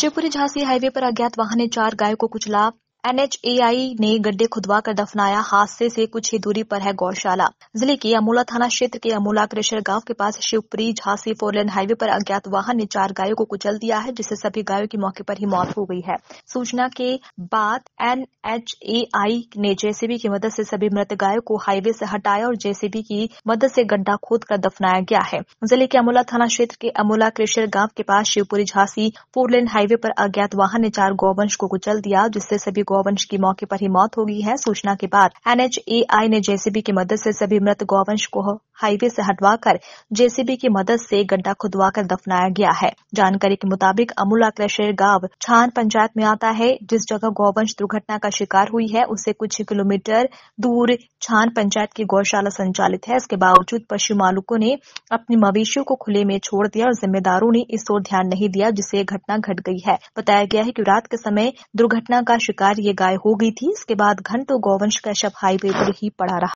Shivpuri Jhansi highway पर अज्ञात वाहन ने चार गायों को कुचला एनएचएआई ने गड्ढे खुदवा कर दफनाया हादसे से कुछ ही दूरी पर है गौशाला जिले के अमोला थाना क्षेत्र के अमोला क्रेशर गांव के पास शिवपुरी झांसी फोरलेन हाईवे पर अज्ञात वाहन ने चार गायों को कुचल दिया है जिससे सभी गायों की मौके पर ही मौत हो गई है सूचना के बाद एन ने जेसीबी की मदद से सभी मृत गायों को हाईवे से हटाया और जेसीबी की मदद से गड्ढा खोद कर दफनाया गया है जिले के अमोला थाना क्षेत्र के अमोला क्रेशर गांव के पास Shivpuri Jhansi four lane highway पर अज्ञात वाहन ने चार गौवंश को कुचल दिया जिससे सभी गौवंश की मौके पर ही मौत हो गई है सूचना के बाद एनएचएआई ने जेसीबी की मदद से सभी मृत गौवंश को हाईवे से हटवाकर जेसीबी की मदद से गड्ढा खुदवाकर दफनाया गया है जानकारी के मुताबिक अमूला क्रेशर गांव छान पंचायत में आता जाता है जिस जगह गौवंश दुर्घटना का शिकार हुई है उससे कुछ किलोमीटर दूर छान पंचायत की गौशाला संचालित है इसके बावजूद पशु मालिकों ने अपने मवेशियों को खुले में छोड़ दिया और जिम्मेदारों ने इस ओर ध्यान नहीं दिया जिससे घटना घट गई है बताया गया है कि रात के समय दुर्घटना का शिकार ये गाय हो गई थी इसके बाद घंटों गौवंश का शव हाईवे पर ही पड़ा रहा